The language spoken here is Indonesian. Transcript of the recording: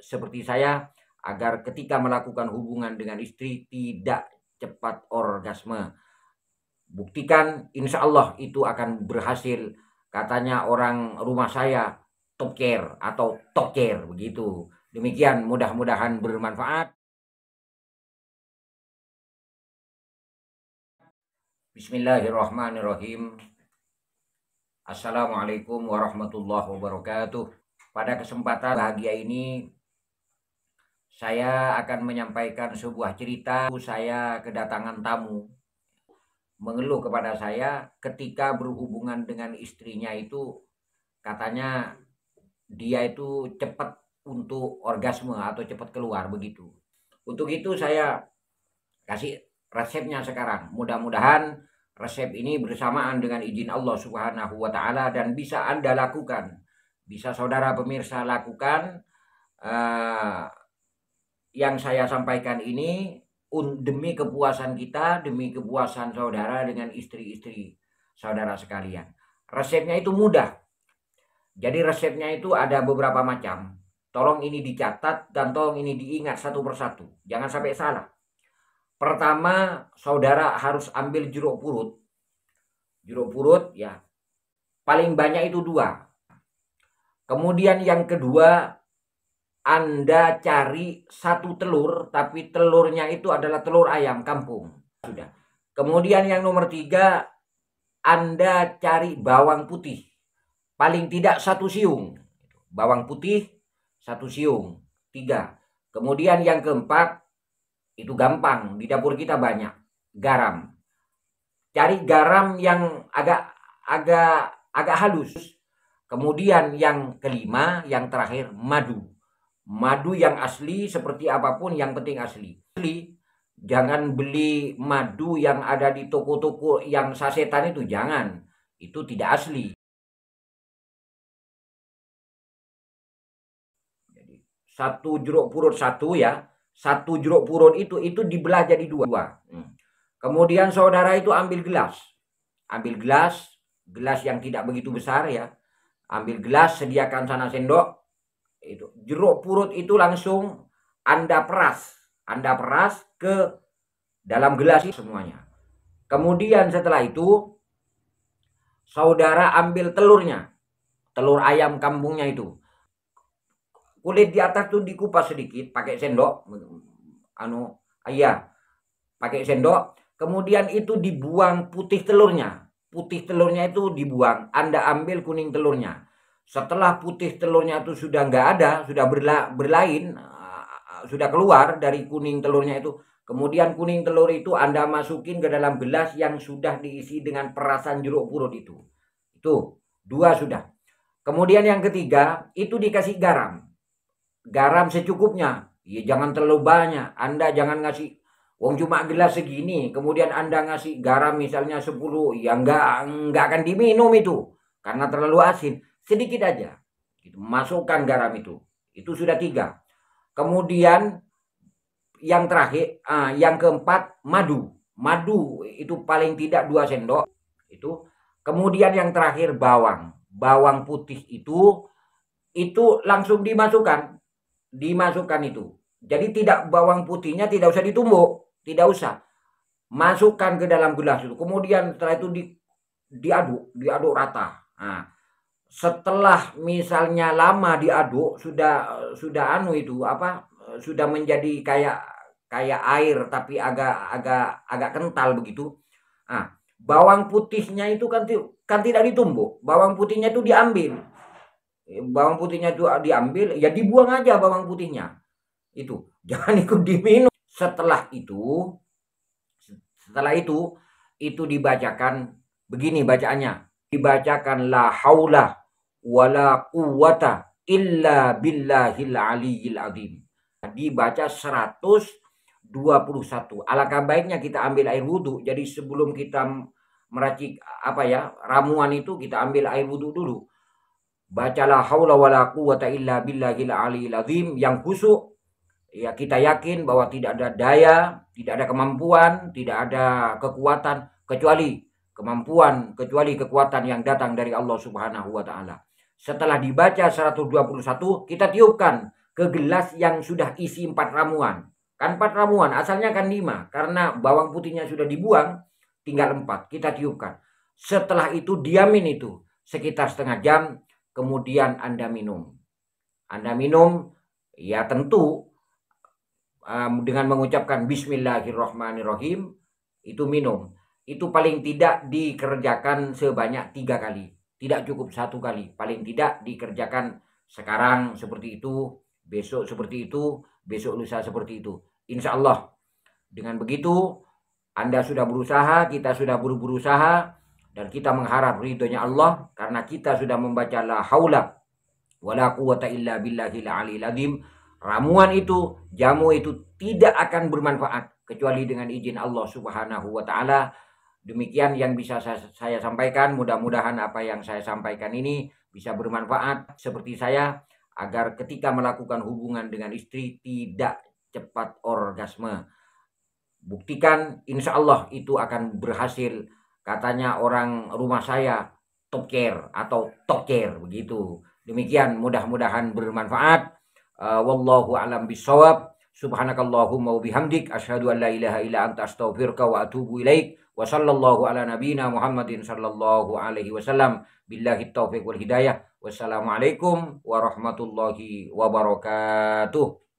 seperti saya agar ketika melakukan hubungan dengan istri tidak cepat orgasme. Buktikan insya Allah itu akan berhasil. Katanya orang rumah saya toker atau toker begitu. Demikian mudah-mudahan bermanfaat. Bismillahirrahmanirrahim. Assalamualaikum warahmatullahi wabarakatuh. Pada kesempatan bahagia ini saya akan menyampaikan sebuah cerita saya kedatangan tamu mengeluh kepada saya ketika berhubungan dengan istrinya itu katanya dia itu cepat untuk orgasme atau cepat keluar begitu. Untuk itu saya kasih resepnya sekarang. Mudah-mudahan resep ini bersamaan dengan izin Allah Subhanahu wa taala dan bisa Anda lakukan. Bisa saudara pemirsa lakukan uh, yang saya sampaikan ini demi kepuasan kita, demi kepuasan saudara dengan istri-istri saudara sekalian. Resepnya itu mudah. Jadi resepnya itu ada beberapa macam. Tolong ini dicatat dan tolong ini diingat satu persatu. Jangan sampai salah. Pertama, saudara harus ambil jeruk purut. Jeruk purut ya. Paling banyak itu dua. Kemudian yang kedua, anda cari satu telur, tapi telurnya itu adalah telur ayam kampung. Sudah. Kemudian yang nomor tiga, Anda cari bawang putih. Paling tidak satu siung. Bawang putih, satu siung. Tiga. Kemudian yang keempat, itu gampang. Di dapur kita banyak. Garam. Cari garam yang agak agak agak halus. Kemudian yang kelima, yang terakhir, madu Madu yang asli seperti apapun yang penting asli. Asli. Jangan beli madu yang ada di toko-toko yang sasetan itu jangan. Itu tidak asli. Jadi satu jeruk purut satu ya, satu jeruk purut itu itu dibelah jadi dua. Hmm. Kemudian saudara itu ambil gelas. Ambil gelas, gelas yang tidak begitu besar ya. Ambil gelas, sediakan sana sendok, itu jeruk purut itu langsung Anda peras, Anda peras ke dalam gelas semuanya. Kemudian setelah itu saudara ambil telurnya, telur ayam kampungnya itu. Kulit di atas tuh dikupas sedikit pakai sendok anu ayah, pakai sendok kemudian itu dibuang putih telurnya putih telurnya itu dibuang Anda ambil kuning telurnya setelah putih telurnya itu sudah nggak ada, sudah berla, berlain, sudah keluar dari kuning telurnya itu, kemudian kuning telur itu Anda masukin ke dalam gelas yang sudah diisi dengan perasan jeruk purut itu. Itu, dua sudah. Kemudian yang ketiga, itu dikasih garam. Garam secukupnya, ya jangan terlalu banyak. Anda jangan ngasih Wong cuma gelas segini, kemudian Anda ngasih garam misalnya 10, ya nggak enggak akan diminum itu. Karena terlalu asin sedikit aja. Gitu. Masukkan garam itu. Itu sudah tiga. Kemudian yang terakhir, uh, yang keempat madu. Madu itu paling tidak dua sendok itu. Kemudian yang terakhir bawang. Bawang putih itu itu langsung dimasukkan, dimasukkan itu. Jadi tidak bawang putihnya tidak usah ditumbuk, tidak usah. Masukkan ke dalam gelas itu. Kemudian setelah itu di diaduk, diaduk rata. Nah, setelah misalnya lama diaduk sudah sudah anu itu apa sudah menjadi kayak kayak air tapi agak agak agak kental begitu. Ah, bawang putihnya itu kan kan tidak ditumbuk. Bawang putihnya itu diambil. Bawang putihnya itu diambil, ya dibuang aja bawang putihnya. Itu. Jangan ikut diminum. Setelah itu setelah itu itu dibacakan begini bacaannya dibacakan la haula wala quwwata illa billahil aliyil azim. Dibaca 121. Alangkah baiknya kita ambil air wudhu. Jadi sebelum kita meracik apa ya ramuan itu kita ambil air wudhu dulu. Bacalah haula wala quwata illa billahil aliyil azim yang khusyuk. Ya kita yakin bahwa tidak ada daya, tidak ada kemampuan, tidak ada kekuatan kecuali kemampuan kecuali kekuatan yang datang dari Allah Subhanahu wa taala. Setelah dibaca 121, kita tiupkan ke gelas yang sudah isi empat ramuan. Kan empat ramuan, asalnya kan lima. Karena bawang putihnya sudah dibuang, tinggal empat. Kita tiupkan. Setelah itu diamin itu sekitar setengah jam. Kemudian Anda minum. Anda minum, ya tentu ah, dengan mengucapkan Bismillahirrahmanirrahim, itu minum itu paling tidak dikerjakan sebanyak tiga kali. Tidak cukup satu kali. Paling tidak dikerjakan sekarang seperti itu, besok seperti itu, besok lusa seperti itu. Insya Allah. Dengan begitu, Anda sudah berusaha, kita sudah berusaha, dan kita mengharap ridhonya Allah karena kita sudah membaca la haula wala quwata illa Ramuan itu, jamu itu tidak akan bermanfaat kecuali dengan izin Allah Subhanahu wa taala Demikian yang bisa saya, saya sampaikan. Mudah-mudahan apa yang saya sampaikan ini bisa bermanfaat seperti saya agar ketika melakukan hubungan dengan istri tidak cepat orgasme. Buktikan insya Allah itu akan berhasil. Katanya orang rumah saya top care atau top care begitu. Demikian mudah-mudahan bermanfaat. Uh, wallahu alam bisawab. Subhanakallahumma wa bihamdik asyhadu an la ilaha illa anta astaghfiruka wa atubu ilaik ala Muhammadin sallallahu alaihi wasallam billahi wal hidayah wassalamualaikum warahmatullahi wabarakatuh